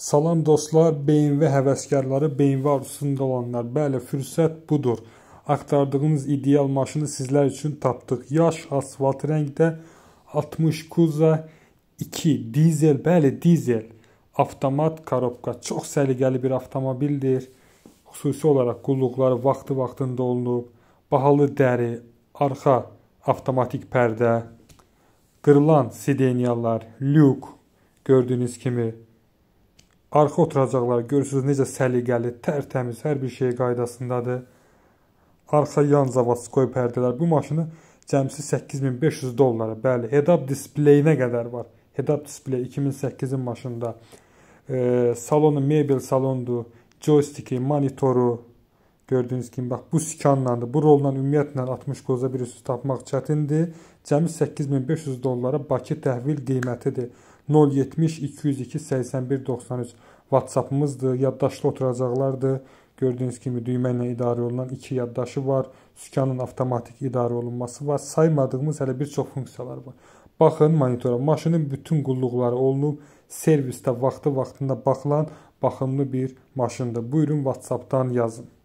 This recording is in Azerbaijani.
Salam dostlar, beyin və həvəskarları, beyin və arzusunda olanlar. Bəli, fürsət budur. Axtardığınız ideal maşını sizlər üçün tapdıq. Yaş asfalt rəngdə 60 Kuza 2 dizel, bəli, dizel avtomat korobka çox səliqəli bir avtomobildir. Xüsusi olaraq qulluqları vaxtı-vaxtında olunub. Bahalı dəri, arxa avtomatik pərdə, qırılan sidenyalar, lyuk gördüyünüz kimi Arxa oturacaqlar. Görürsüz necə səliqəli, tərtəmiz, hər bir şey qaydasındadır. Arxa yan zavodskoy pərdələr. Bu maşını cəmsi 8500 dollara, bəli, head-up displeyinə qədər var. Head-up display 2008-in maşında. E, salonu mebel salondur, joysticki, monitoru gördüyünüz kimi bax bu sikanlandı. Bu rolla ümumiyyətlə 60 qoza bir üstü tapmaq çətindir. Cəmi 8500 dollara Bakı təhvil qiymətidir. 070 202 81 93 WhatsApp-ımızdır. Yaddaşda oturacaqlardır. Gördüyünüz kimi düymə ilə idarə olunan iki yaddaşı var. Sükanın avtomatik idarə olunması var. Saymadığımız hələ bir çox funksiyalar var. Baxın monitora. Maşının bütün qulluqları olunub. Servisdə vaxtı-vaxtında baxılan baxımlı bir maşındır. Buyurun WhatsApp-dan yazın.